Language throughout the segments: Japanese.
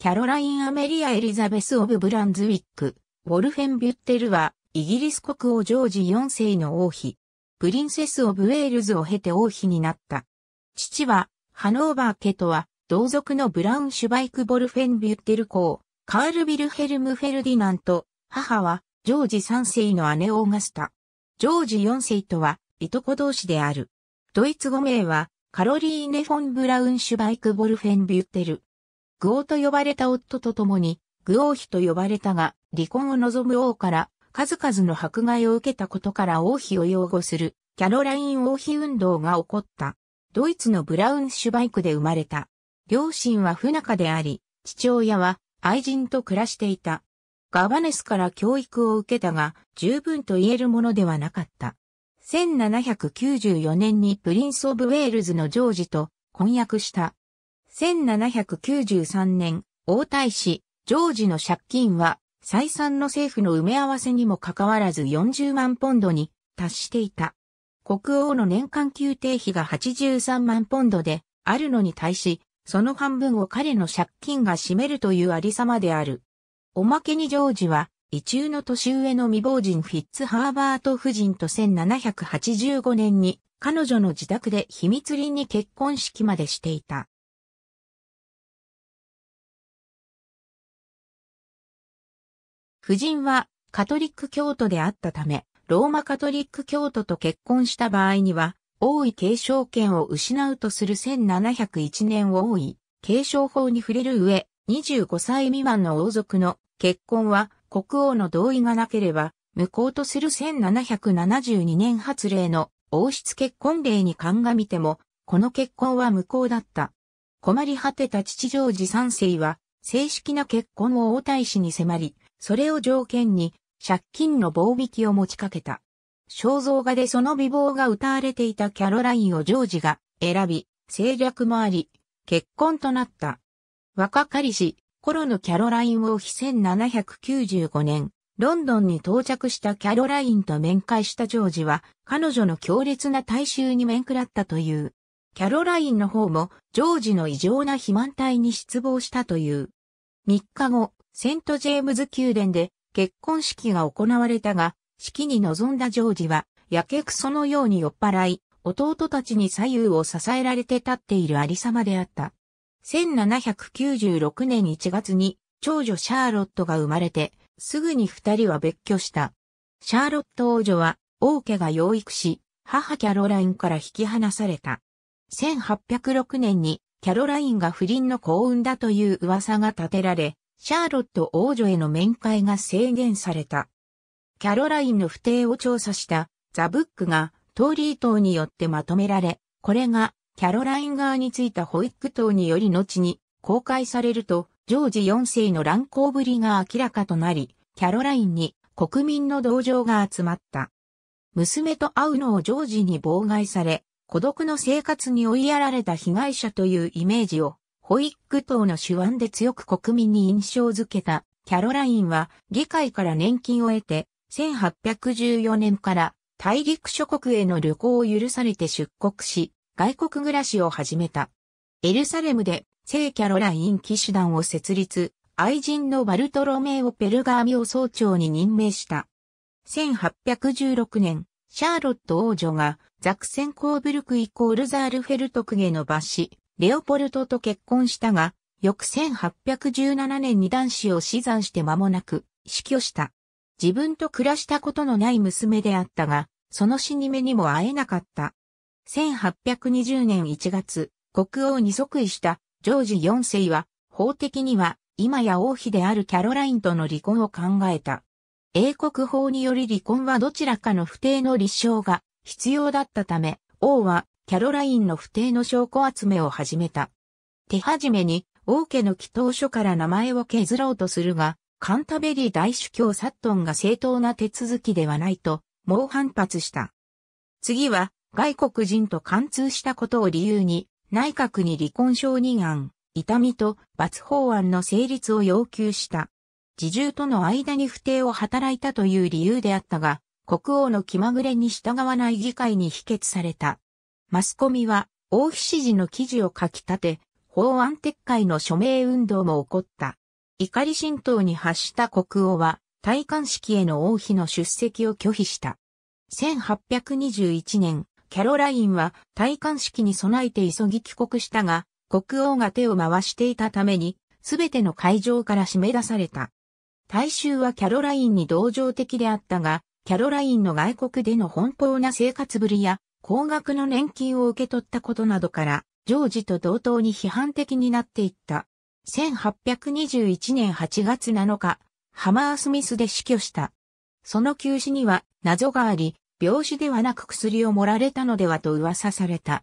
キャロライン・アメリア・エリザベス・オブ・ブランズウィック、ウォルフェン・ビュッテルは、イギリス国王ジョージ4世の王妃、プリンセス・オブ・ウェールズを経て王妃になった。父は、ハノーバー家とは、同族のブラウン・シュバイク・ボルフェン・ビュッテル公、カール・ビルヘルム・フェルディナント、母は、ジョージ3世の姉オーガスタ。ジョージ4世とは、いとこ同士である。ドイツ語名は、カロリーネ・フォン・ブラウン・シュバイク・ボルフェン・ビュッテル。グオと呼ばれた夫と共に、グオー妃と呼ばれたが、離婚を望む王から、数々の迫害を受けたことから王妃を擁護する、キャロライン王妃運動が起こった。ドイツのブラウンシュバイクで生まれた。両親は不仲であり、父親は愛人と暮らしていた。ガバネスから教育を受けたが、十分と言えるものではなかった。1794年にプリンス・オブ・ウェールズのジョージと婚約した。1793年、王太子、ジョージの借金は、再三の政府の埋め合わせにもかかわらず40万ポンドに達していた。国王の年間宮廷費が83万ポンドであるのに対し、その半分を彼の借金が占めるというありさまである。おまけにジョージは、異中の年上の未亡人フィッツハーバート夫人と1785年に彼女の自宅で秘密裏に結婚式までしていた。夫人はカトリック教徒であったため、ローマカトリック教徒と結婚した場合には、王位継承権を失うとする1701年王位継承法に触れる上、25歳未満の王族の結婚は国王の同意がなければ無効とする1772年発令の王室結婚令に鑑みても、この結婚は無効だった。困り果てた父ジョージ三世は正式な結婚を王太子に迫り、それを条件に、借金の棒引きを持ちかけた。肖像画でその美貌が歌われていたキャロラインをジョージが選び、政略もあり、結婚となった。若かりし、頃のキャロラインを非1795年、ロンドンに到着したキャロラインと面会したジョージは、彼女の強烈な大衆に面食らったという。キャロラインの方も、ジョージの異常な肥満体に失望したという。3日後、セントジェームズ宮殿で結婚式が行われたが、式に臨んだジョージは、やけくそのように酔っ払い、弟たちに左右を支えられて立っているありさまであった。1796年1月に長女シャーロットが生まれて、すぐに二人は別居した。シャーロット王女は王家が養育し、母キャロラインから引き離された。1806年にキャロラインが不倫の幸運だという噂が立てられ、シャーロット王女への面会が制限された。キャロラインの不定を調査したザ・ブックがトーリー島によってまとめられ、これがキャロライン側についたホイック党により後に公開されると、ジョージ4世の乱行ぶりが明らかとなり、キャロラインに国民の同情が集まった。娘と会うのをジョージに妨害され、孤独の生活に追いやられた被害者というイメージをホイック党の手腕で強く国民に印象づけたキャロラインは議会から年金を得て1814年から大陸諸国への旅行を許されて出国し外国暮らしを始めた。エルサレムで聖キャロライン騎士団を設立、愛人のバルトロメオ・ペルガーミを総長に任命した。1816年、シャーロット王女がザクセンコーブルクイコールザールフェルトクゲの罰子、レオポルトと結婚したが、翌1817年に男子を死産して間もなく、死去した。自分と暮らしたことのない娘であったが、その死に目にも会えなかった。1820年1月、国王に即位したジョージ4世は、法的には今や王妃であるキャロラインとの離婚を考えた。英国法により離婚はどちらかの不定の立証が必要だったため、王はキャロラインの不定の証拠集めを始めた。手始めに、王家の祈祷書から名前を削ろうとするが、カンタベリー大主教サットンが正当な手続きではないと、猛反発した。次は、外国人と貫通したことを理由に、内閣に離婚承認案、痛みと罰法案の成立を要求した。自重との間に不定を働いたという理由であったが、国王の気まぐれに従わない議会に否決された。マスコミは、王妃指示の記事を書き立て、法案撤回の署名運動も起こった。怒り浸透に発した国王は、戴冠式への王妃の出席を拒否した。1821年、キャロラインは戴冠式に備えて急ぎ帰国したが、国王が手を回していたために、すべての会場から締め出された。大衆はキャロラインに同情的であったが、キャロラインの外国での奔放な生活ぶりや、高額の年金を受け取ったことなどから、ジョージと同等に批判的になっていった。1821年8月7日、ハマースミスで死去した。その急死には謎があり、病死ではなく薬を盛られたのではと噂された。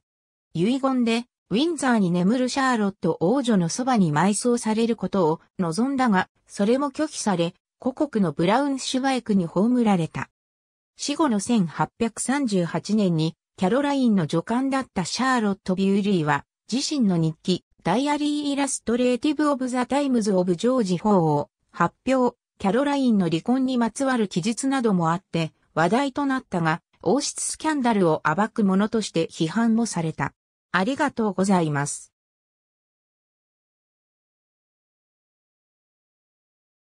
遺言で、ウィンザーに眠るシャーロット王女のそばに埋葬されることを望んだが、それも拒否され、故国のブラウンシュバイクに葬られた。死後の1838年にキャロラインの助官だったシャーロット・ビューリーは、自身の日記、ダイアリー・イラストレーティブ・オブ・ザ・タイムズ・オブ・ジョージ・ホーを発表、キャロラインの離婚にまつわる記述などもあって話題となったが、王室スキャンダルを暴くものとして批判もされた。ありがとうございます。